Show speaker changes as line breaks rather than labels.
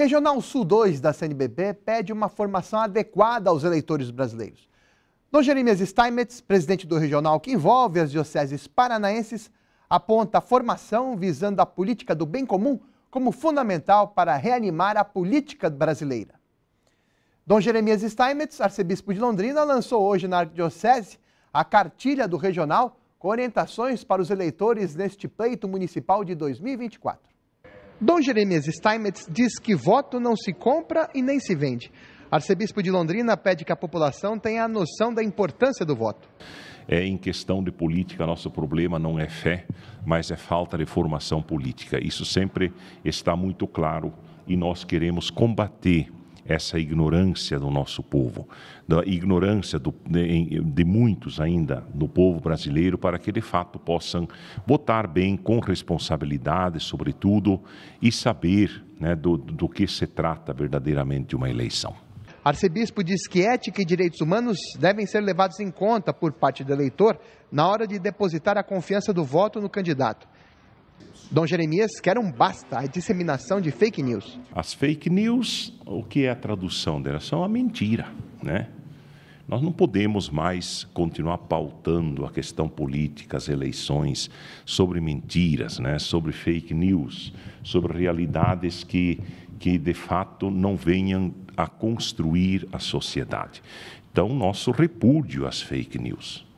Regional Sul 2 da CNBB pede uma formação adequada aos eleitores brasileiros. Dom Jeremias Steinmetz, presidente do regional que envolve as dioceses paranaenses, aponta a formação visando a política do bem comum como fundamental para reanimar a política brasileira. Dom Jeremias Steinmetz, arcebispo de Londrina, lançou hoje na Arquidiocese a cartilha do regional com orientações para os eleitores neste pleito municipal de 2024. Dom Jeremias Steinmetz diz que voto não se compra e nem se vende. Arcebispo de Londrina pede que a população tenha a noção da importância do voto.
É, em questão de política, nosso problema não é fé, mas é falta de formação política. Isso sempre está muito claro e nós queremos combater essa ignorância do nosso povo, da ignorância do, de, de, muitos ainda do povo brasileiro, para que de fato possam votar bem, com responsabilidade, sobretudo, e saber né, do, do que se trata verdadeiramente uma eleição.
Arcebispo diz que ética e direitos humanos devem ser levados em conta por parte do eleitor na hora de depositar a confiança do voto no candidato. Dom Jeremias quer um basta à disseminação de fake news.
As fake news, o que é a tradução delas? São a mentira, né? Nós não podemos mais continuar pautando a questão política, as eleições, sobre mentiras, né? sobre fake news, sobre realidades que, que de fato não venham a construir a sociedade. Então, nosso repúdio às fake news.